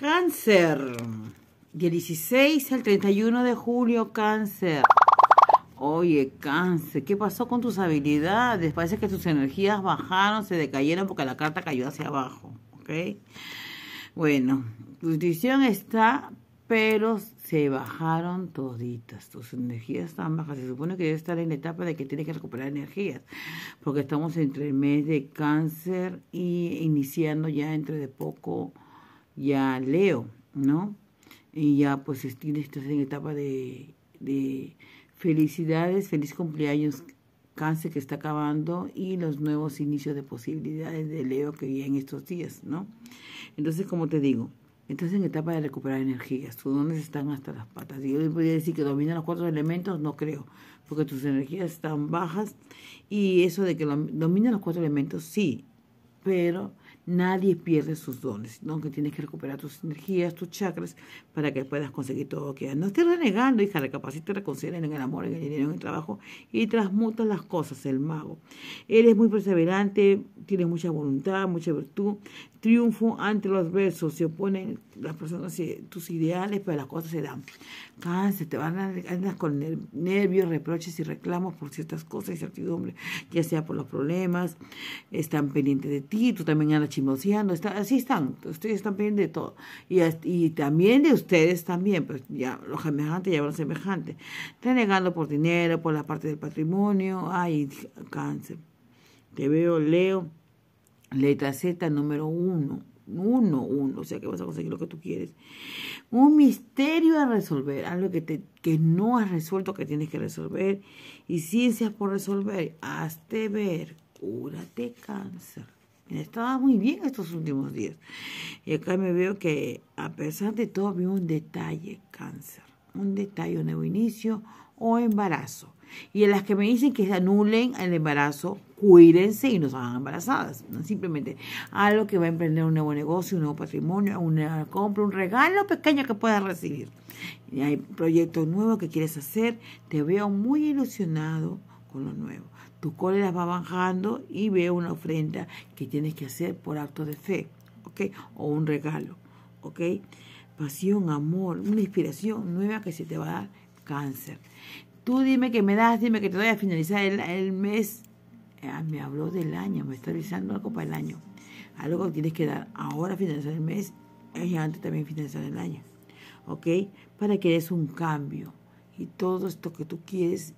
Cáncer. Del 16 al 31 de julio, cáncer. Oye, cáncer, ¿qué pasó con tus habilidades? Parece que tus energías bajaron, se decayeron porque la carta cayó hacia abajo. ¿Ok? Bueno, tu visión está, pero se bajaron toditas. Tus energías están bajas. Se supone que debe estar en la etapa de que tienes que recuperar energías, porque estamos entre el mes de cáncer y iniciando ya entre de poco ya Leo, ¿no? Y ya pues tienes estás en etapa de, felicidades, feliz cumpleaños cáncer que está acabando y los nuevos inicios de posibilidades de Leo que vienen estos días, ¿no? Entonces, como te digo, estás en etapa de recuperar energías, tus dones están hasta las patas. yo podría decir que dominan los cuatro elementos, no creo, porque tus energías están bajas y eso de que dominan los cuatro elementos, sí, pero nadie pierde sus dones, sino que tienes que recuperar tus energías, tus chakras, para que puedas conseguir todo lo que No estés renegando, hija, recapacita, reconciliar en el amor, en el dinero, en el trabajo y transmuta las cosas, el mago. Eres muy perseverante, tiene mucha voluntad, mucha virtud, triunfo ante los adversos, se oponen las personas, eh, tus ideales, pero las cosas se dan. Cáncer, te van a, andar con nervios, reproches y reclamos por ciertas cosas, incertidumbre, ya sea por los problemas, están pendientes de tú también andas chismoseando, está, así están, ustedes están pidiendo de todo. Y, y, también de ustedes también, pues ya los semejantes ya van semejantes. negando por dinero, por la parte del patrimonio, ay, cáncer. Te veo, Leo, letra Z número uno. Uno, uno, o sea que vas a conseguir lo que tú quieres. Un misterio a resolver, algo que, te, que no has resuelto, que tienes que resolver, y ciencias por resolver. Hazte ver, cúrate cáncer. Estaba muy bien estos últimos días. Y acá me veo que a pesar de todo veo un detalle, cáncer, un detalle, un nuevo inicio o embarazo. Y en las que me dicen que se anulen el embarazo, cuídense y no se hagan embarazadas. Simplemente algo que va a emprender un nuevo negocio, un nuevo patrimonio, una compra, un regalo pequeño que puedas recibir. Y hay proyectos nuevos que quieres hacer. Te veo muy ilusionado, con lo nuevo. Tu cólera va bajando y ve una ofrenda que tienes que hacer por acto de fe, ¿ok? O un regalo, ¿ok? Pasión, amor, una inspiración nueva que se te va a dar cáncer. Tú dime que me das, dime que te voy a finalizar el, mes. Ah, me habló del año, me está avisando algo para el año. Algo que tienes que dar ahora, finalizar el mes, y antes también finalizar el año. ¿Ok? Para que eres un cambio y todo esto que tú quieres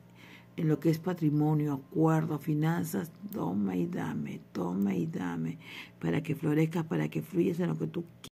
en lo que es patrimonio, acuerdo, finanzas, toma y dame, toma y dame, para que florezcas, para que fluyas en lo que tú quieras.